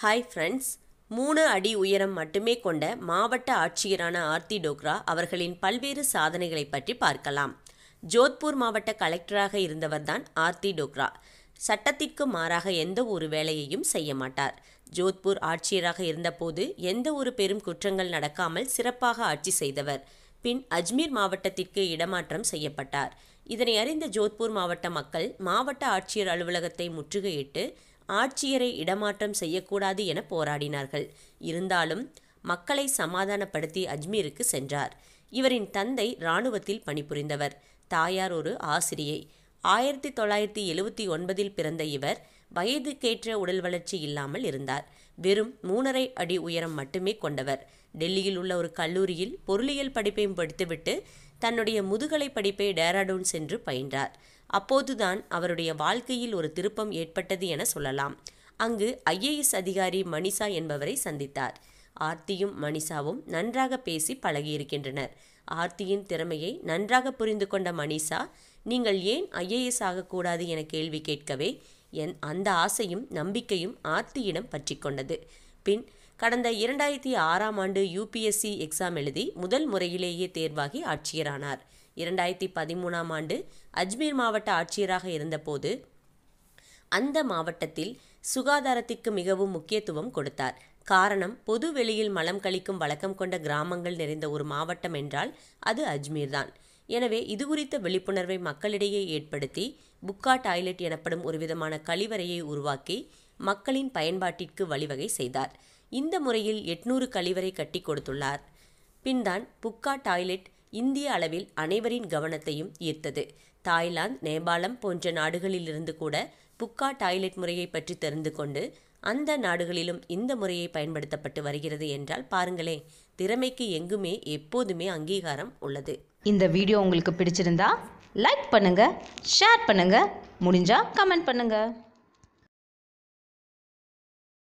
hi friends மூணு அடி உயரம் மட்டுமே கொண்ட மாவட்ட ஆட்சியரான ஆர்த்தி டோக்ரா அவர்களின் பல்வேறு சாதனைகளை பற்றி பார்க்கலாம் ஜோத்பூர் மாவட்ட கலெக்டராக இருந்தவர்தான் ஆர்த்தி டோக்ரா சட்டத்திற்கு மாறாக எந்த ஒரு வேலையையும் செய்ய மாட்டார் ஜோத்பூர் ஆட்சியராக இருந்தபோது எந்த ஒரு பெரும் குற்றங்கள் நடக்காமல் சிறப்பாக ஆட்சி செய்தவர் பின் அஜ்மீர் மாவட்டத்திற்கு இடமாற்றம் செய்யப்பட்டார் இதனை அறிந்த ஜோத்பூர் மாவட்ட மக்கள் மாவட்ட ஆட்சியர் அலுவலகத்தை முற்றுகையிட்டு ஆட்சியரை இடமாற்றம் செய்யக்கூடாது என போராடினார்கள் இருந்தாலும் மக்களை சமாதானப்படுத்தி அஜ்மீருக்கு சென்றார் இவரின் தந்தை இராணுவத்தில் பணிபுரிந்தவர் தாயார் ஒரு ஆசிரியை ஆயிரத்தி தொள்ளாயிரத்தி எழுவத்தி ஒன்பதில் பிறந்த இவர் வயதுக்கேற்ற உடல் வளர்ச்சி இல்லாமல் இருந்தார் வெறும் மூணரை அடி உயரம் மட்டுமே கொண்டவர் டெல்லியில் உள்ள ஒரு கல்லூரியில் பொருளியல் படிப்பையும் படித்துவிட்டு தன்னுடைய முதுகலை படிப்பை டேராடூன் சென்று பயின்றார் அப்போதுதான் அவருடைய வாழ்க்கையில் ஒரு திருப்பம் ஏற்பட்டது என சொல்லலாம் அங்கு ஐஏஎஸ் அதிகாரி மணிஷா என்பவரை சந்தித்தார் ஆர்த்தியும் மணிஷாவும் நன்றாக பேசி பழகியிருக்கின்றனர் ஆர்த்தியின் திறமையை நன்றாக புரிந்து கொண்ட மணிஷா நீங்கள் ஏன் ஐஏஎஸ் ஆகக்கூடாது என கேள்வி கேட்கவே என் அந்த ஆசையும் நம்பிக்கையும் ஆர்த்தியிடம் பற்றி கொண்டது பின் கடந்த இரண்டாயிரத்தி ஆறாம் ஆண்டு யூபிஎஸ்சி எக்ஸாம் எழுதி முதல் முறையிலேயே தேர்வாகி ஆட்சியரானார் இரண்டாயிரத்தி பதிமூணாம் ஆண்டு அஜ்மீர் மாவட்ட ஆட்சியராக இருந்தபோது அந்த மாவட்டத்தில் சுகாதாரத்திற்கு மிகவும் முக்கியத்துவம் கொடுத்தார் காரணம் பொது வெளியில் மலம் கழிக்கும் வழக்கம் கொண்ட கிராமங்கள் நிறைந்த ஒரு மாவட்டம் என்றால் அது அஜ்மீர் தான் எனவே இது குறித்த விழிப்புணர்வை மக்களிடையே ஏற்படுத்தி புக்கா டாய்லெட் எனப்படும் ஒருவிதமான கழிவறையை உருவாக்கி மக்களின் பயன்பாட்டிற்கு வழிவகை செய்தார் இந்த முறையில் எட்நூறு கழிவறை கட்டி கொடுத்துள்ளார் பின்தான் புக்கா டாய்லெட் இந்திய அளவில் அனைவரின் கவனத்தையும் ஈர்த்தது தாய்லாந்து நேபாளம் போன்ற நாடுகளிலிருந்து கூட புக்கா டாய்லெட் முறையை பற்றி தெரிந்து கொண்டு அந்த நாடுகளிலும் இந்த முறையை பயன்படுத்தப்பட்டு வருகிறது என்றால் பாருங்களேன் திறமைக்கு எங்குமே எப்போதுமே அங்கீகாரம் உள்ளது இந்த வீடியோ உங்களுக்கு பிடிச்சிருந்தா லைக் பண்ணுங்கள் ஷேர் பண்ணுங்கள் முடிஞ்சால் கமெண்ட் பண்ணுங்கள்